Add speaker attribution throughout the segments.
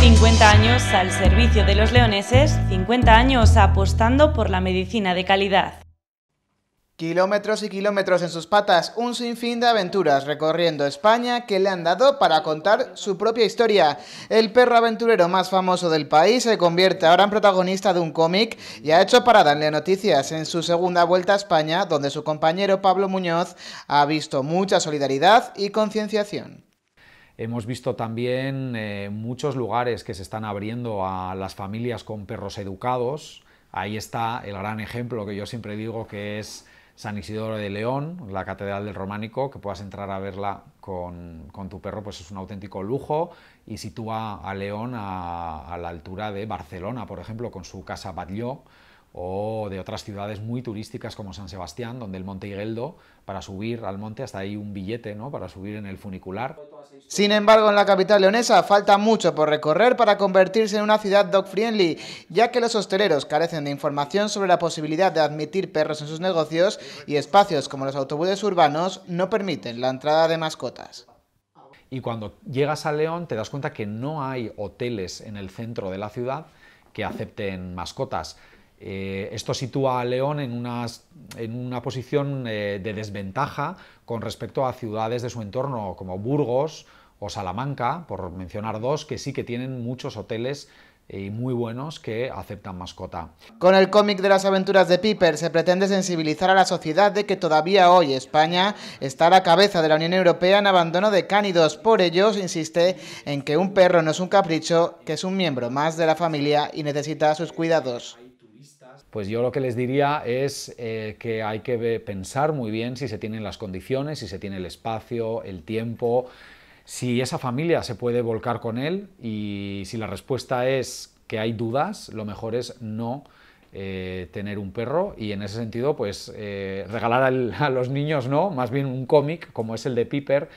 Speaker 1: 50 años al servicio de los leoneses, 50 años apostando por la medicina de calidad.
Speaker 2: Kilómetros y kilómetros en sus patas, un sinfín de aventuras recorriendo España que le han dado para contar su propia historia. El perro aventurero más famoso del país se convierte ahora en protagonista de un cómic y ha hecho para darle noticias en su segunda vuelta a España, donde su compañero Pablo Muñoz ha visto mucha solidaridad y concienciación.
Speaker 1: Hemos visto también eh, muchos lugares que se están abriendo a las familias con perros educados. Ahí está el gran ejemplo que yo siempre digo que es San Isidoro de León, la Catedral del Románico, que puedas entrar a verla con, tu perro, pues es un auténtico lujo y sitúa a León a, a la altura de Barcelona, por ejemplo, con su casa Batlló o de otras ciudades muy turísticas como San Sebastián, donde el Monte Igueldo para subir al monte hasta ahí un billete, ¿no? Para subir en el funicular.
Speaker 2: Sin embargo, en la capital leonesa falta mucho por recorrer para convertirse en una ciudad dog friendly, ya que los hosteleros carecen de información sobre la posibilidad de admitir perros en sus negocios y espacios como los autobuses urbanos no
Speaker 1: permiten la entrada de mascotas. Y cuando llegas a León te das cuenta que no hay hoteles en el centro de la ciudad que acepten mascotas. Eh, esto sitúa a León en, una posición eh, de desventaja con respecto a ciudades de su entorno como Burgos o Salamanca, por mencionar dos, que sí que tienen muchos hoteles eh, y muy buenos que aceptan mascota.
Speaker 2: Con el cómic de las aventuras de Piper se pretende sensibilizar a la sociedad de que todavía hoy España está a la cabeza de la Unión Europea en abandono de cánidos. Por ello, insiste en que un perro no es un capricho, que es un miembro más de la familia y necesita sus cuidados
Speaker 1: pues yo lo que les diría es eh, que hay que pensar muy bien si se tienen las condiciones, si se tiene el espacio, el tiempo, si esa familia se puede volcar con él y si la respuesta es que hay dudas, lo mejor es no eh, tener un perro y en ese sentido pues eh, regalar a los niños no, más bien un cómic como es el de Piper.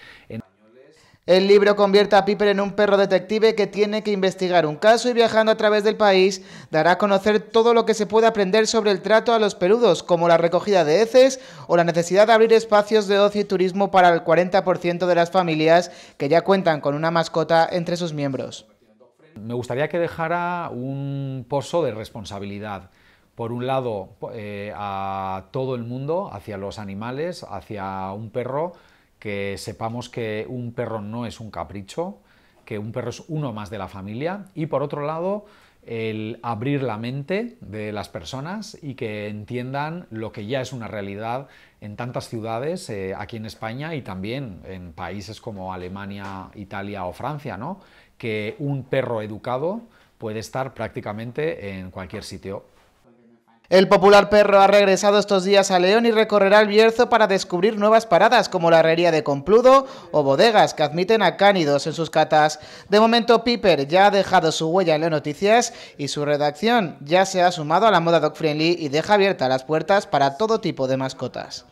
Speaker 1: El libro convierte a Piper en un perro detective que
Speaker 2: tiene que investigar un caso y viajando a través del país dará a conocer todo lo que se puede aprender sobre el trato a los peludos, como la recogida de heces o la necesidad de abrir espacios de ocio y turismo para el 40% de las familias que ya cuentan con una mascota entre sus miembros.
Speaker 1: Me gustaría que dejara un pozo de responsabilidad. Por un lado, eh, a todo el mundo, hacia los animales, hacia un perro, que sepamos que un perro no es un capricho, que un perro es uno más de la familia y por otro lado el abrir la mente de las personas y que entiendan lo que ya es una realidad en tantas ciudades eh, aquí en España y también en países como Alemania, Italia o Francia, ¿no? que un perro educado puede estar prácticamente en cualquier sitio
Speaker 2: el popular perro ha regresado estos días a León y recorrerá el Bierzo para descubrir nuevas paradas como la herrería de Compludo o bodegas que admiten a cánidos en sus catas. De momento, Piper ya ha dejado su huella en las noticias y su redacción ya se ha sumado a la moda dog friendly y deja abiertas las puertas para todo tipo de mascotas.